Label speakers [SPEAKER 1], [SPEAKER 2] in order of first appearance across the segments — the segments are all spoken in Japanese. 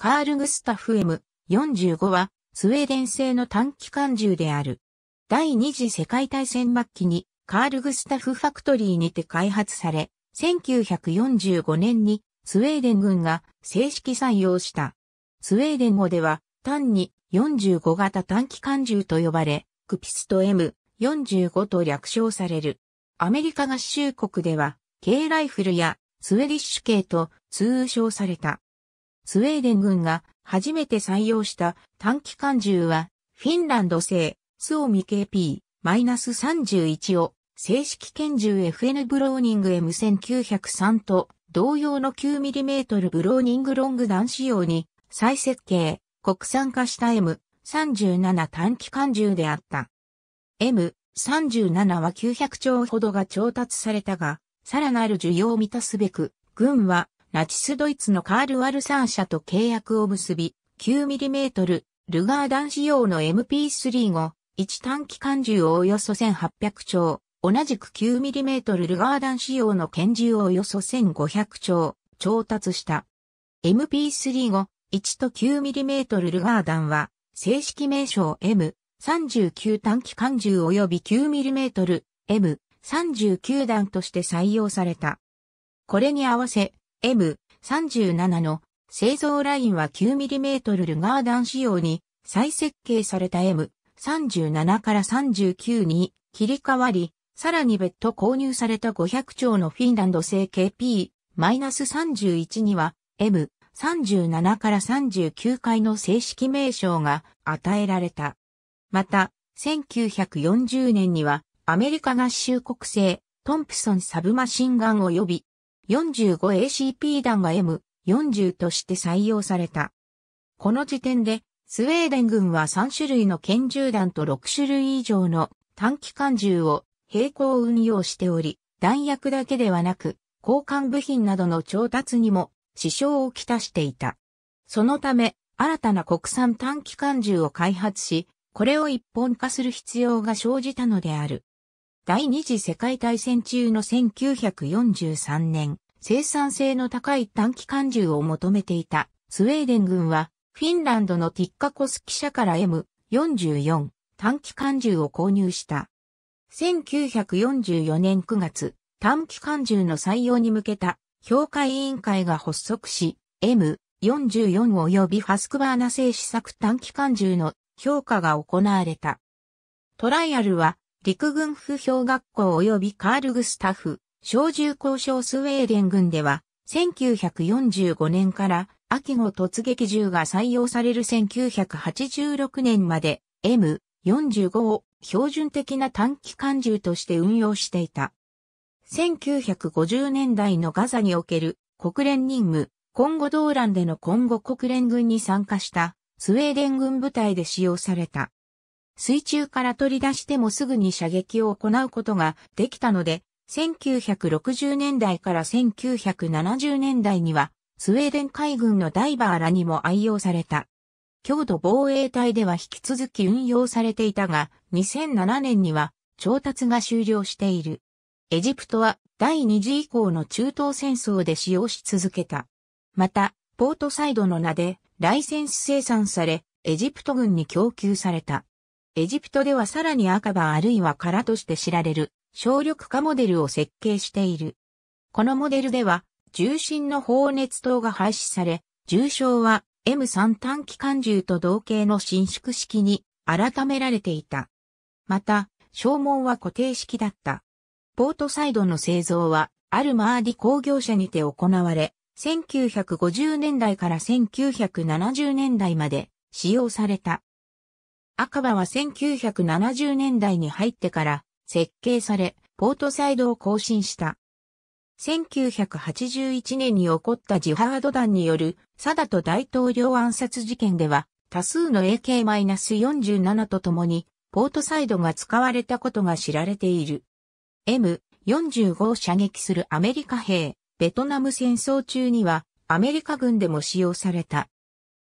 [SPEAKER 1] カール・グスタフ M45 はスウェーデン製の短期艦銃である。第二次世界大戦末期にカール・グスタフファクトリーにて開発され、1945年にスウェーデン軍が正式採用した。スウェーデン語では単に45型短期艦銃と呼ばれ、クピスト M45 と略称される。アメリカ合衆国では、K ライフルやスウェディッシュ系と通称された。スウェーデン軍が初めて採用した短期艦銃は、フィンランド製、スオミ KP-31 を正式拳銃 FN ブローニング M1903 と同様の 9mm ブローニングロング弾仕様に再設計、国産化した M37 短期艦銃であった。M37 は900兆ほどが調達されたが、さらなる需要を満たすべく、軍はナチスドイツのカール・ワルサー社と契約を結び、9mm ルガー弾仕様の MP3 後、一短期間銃をおよそ1800丁、同じく 9mm ルガー弾仕様の拳銃をおよそ1500丁、調達した。MP3 後、1と 9mm ルガー弾は、正式名称 M39 短期間銃及び 9mm M39 弾として採用された。これに合わせ、M37 の製造ラインは 9mm ルガーダン仕様に再設計された M37 から39に切り替わり、さらに別途購入された500兆のフィンランド製 KP-31 には M37 から39回の正式名称が与えられた。また、1940年にはアメリカ合衆国製トンプソンサブマシンガン及び 45ACP 弾が M40 として採用された。この時点で、スウェーデン軍は3種類の拳銃弾と6種類以上の短期間銃を並行運用しており、弾薬だけではなく、交換部品などの調達にも支障をきたしていた。そのため、新たな国産短期間銃を開発し、これを一本化する必要が生じたのである。第二次世界大戦中の1943年、生産性の高い短期間銃を求めていたスウェーデン軍は、フィンランドのティッカコス記者から M44 短期間銃を購入した。1944年9月、短期間銃の採用に向けた評価委員会が発足し、M44 及びファスクバーナ製試作短期間銃の評価が行われた。トライアルは陸軍府評学校及びカールグスタフ、小銃交渉スウェーデン軍では、1945年から秋後突撃銃が採用される1986年まで M45 を標準的な短期間銃として運用していた。1950年代のガザにおける国連任務、今後動乱での今後国連軍に参加したスウェーデン軍部隊で使用された。水中から取り出してもすぐに射撃を行うことができたので、1960年代から1970年代には、スウェーデン海軍のダイバーらにも愛用された。強度防衛隊では引き続き運用されていたが、2007年には調達が終了している。エジプトは第二次以降の中東戦争で使用し続けた。また、ポートサイドの名でライセンス生産され、エジプト軍に供給された。エジプトではさらに赤羽あるいは空として知られる省力化モデルを設計している。このモデルでは、重心の放熱灯が廃止され、重症は M3 短期間銃と同型の伸縮式に改められていた。また、消耗は固定式だった。ポートサイドの製造は、アルマーディ工業者にて行われ、1950年代から1970年代まで使用された。赤羽は1970年代に入ってから設計され、ポートサイドを更新した。1981年に起こったジハード団によるサダと大統領暗殺事件では多数の AK-47 と共にポートサイドが使われたことが知られている。M45 を射撃するアメリカ兵、ベトナム戦争中にはアメリカ軍でも使用された。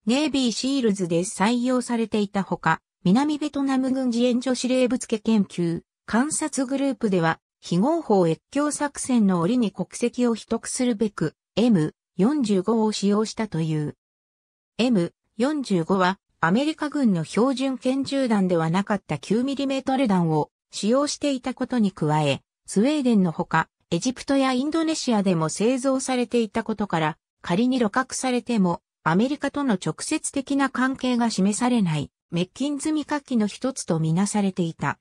[SPEAKER 1] ネイビーシールズで採用されていたほか、南ベトナム軍事援助司令物家研究、観察グループでは、非合法越境作戦の折に国籍を取得するべく、M45 を使用したという。M45 は、アメリカ軍の標準拳銃弾ではなかった 9mm 弾を使用していたことに加え、スウェーデンのほか、エジプトやインドネシアでも製造されていたことから、仮に露獲されても、アメリカとの直接的な関係が示されない滅菌済み火器の一つとみなされていた。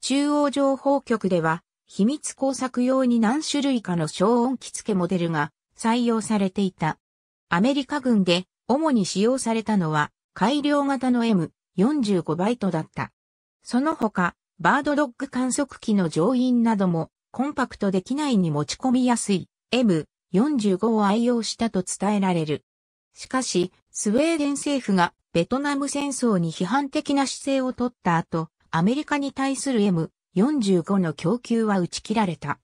[SPEAKER 1] 中央情報局では、秘密工作用に何種類かの消音機付けモデルが採用されていた。アメリカ軍で主に使用されたのは改良型の M45 バイトだった。その他、バードドッグ観測機の乗員などもコンパクトで機内に持ち込みやすい M45 を愛用したと伝えられる。しかし、スウェーデン政府がベトナム戦争に批判的な姿勢を取った後、アメリカに対する M45 の供給は打ち切られた。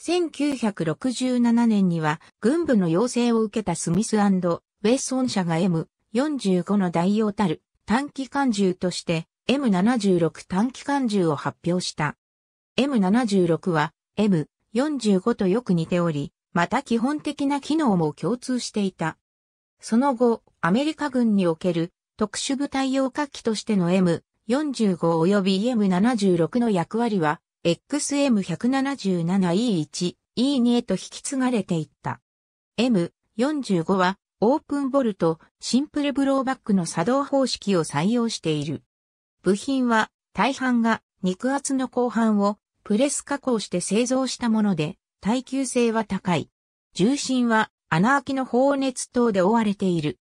[SPEAKER 1] 1967年には軍部の要請を受けたスミスウェッソン社が M45 の代用たる短期間銃として M76 短期間銃を発表した。M76 は M45 とよく似ており、また基本的な機能も共通していた。その後、アメリカ軍における特殊部隊用火器としての M45 及び M76 の役割は、XM177E1、E2 へと引き継がれていった。M45 は、オープンボルト、シンプルブローバックの作動方式を採用している。部品は、大半が肉厚の後半をプレス加工して製造したもので、耐久性は高い。重心は穴開きの放熱塔で覆われている。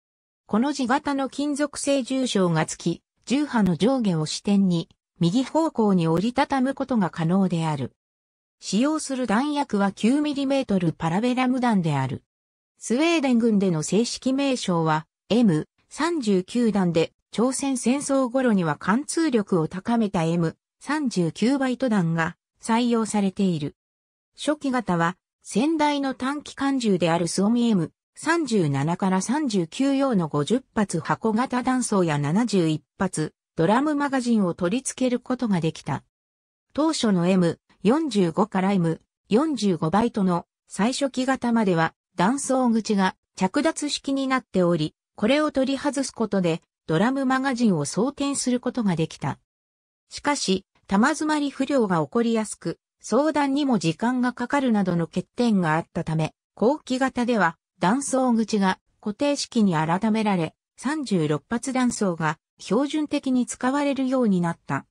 [SPEAKER 1] この字型の金属製重症がつき、重波の上下を支点に、右方向に折りたたむことが可能である。使用する弾薬は 9mm パラベラム弾である。スウェーデン軍での正式名称は M39 弾で、朝鮮戦争頃には貫通力を高めた M39 バイト弾が採用されている。初期型は先代の短期間銃であるスオミ M、37から39用の50発箱型弾倉や71発ドラムマガジンを取り付けることができた。当初の M45 から M45 バイトの最初期型までは弾倉口が着脱式になっており、これを取り外すことでドラムマガジンを装填することができた。しかし、玉詰まり不良が起こりやすく、相談にも時間がかかるなどの欠点があったため、後期型では断層口が固定式に改められ、36発断層が標準的に使われるようになった。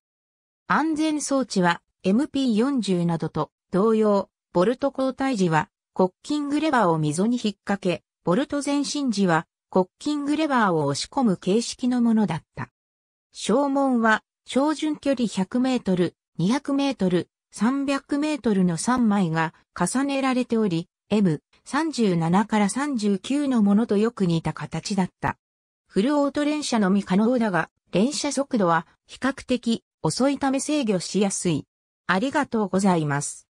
[SPEAKER 1] 安全装置は MP40 などと同様、ボルト交代時はコッキングレバーを溝に引っ掛け、ボルト前進時はコッキングレバーを押し込む形式のものだった。正門は標準距離100メートル、200メートル、300メートルの3枚が重ねられており、M37 から39のものとよく似た形だった。フルオート連射のみ可能だが、連射速度は比較的遅いため制御しやすい。ありがとうございます。